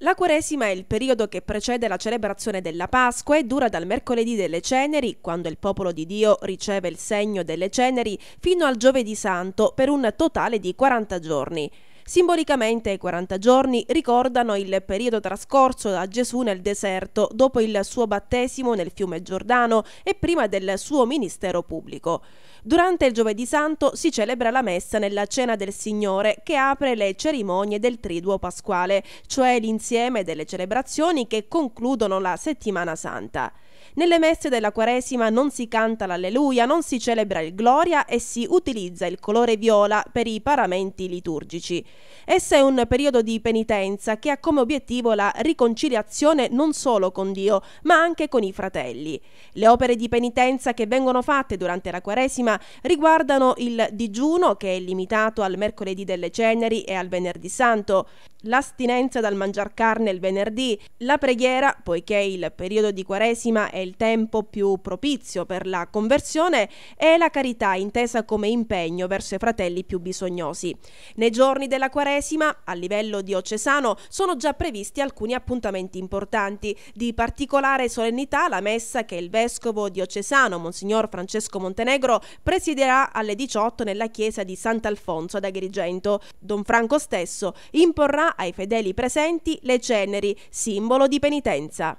La Quaresima è il periodo che precede la celebrazione della Pasqua e dura dal mercoledì delle ceneri, quando il popolo di Dio riceve il segno delle ceneri, fino al giovedì santo per un totale di 40 giorni. Simbolicamente i 40 giorni ricordano il periodo trascorso da Gesù nel deserto dopo il suo battesimo nel fiume Giordano e prima del suo ministero pubblico. Durante il giovedì santo si celebra la messa nella cena del Signore che apre le cerimonie del triduo pasquale, cioè l'insieme delle celebrazioni che concludono la settimana santa. Nelle messe della Quaresima non si canta l'alleluia, non si celebra il gloria e si utilizza il colore viola per i paramenti liturgici. Essa è un periodo di penitenza che ha come obiettivo la riconciliazione non solo con Dio, ma anche con i fratelli. Le opere di penitenza che vengono fatte durante la Quaresima riguardano il digiuno, che è limitato al mercoledì delle ceneri e al venerdì santo, l'astinenza dal mangiar carne il venerdì, la preghiera, poiché il periodo di Quaresima è è il tempo più propizio per la conversione è la carità intesa come impegno verso i fratelli più bisognosi. Nei giorni della Quaresima, a livello diocesano, sono già previsti alcuni appuntamenti importanti. Di particolare solennità la messa che il vescovo diocesano, Monsignor Francesco Montenegro, presiderà alle 18 nella chiesa di Sant'Alfonso ad Agrigento. Don Franco stesso imporrà ai fedeli presenti le ceneri, simbolo di penitenza.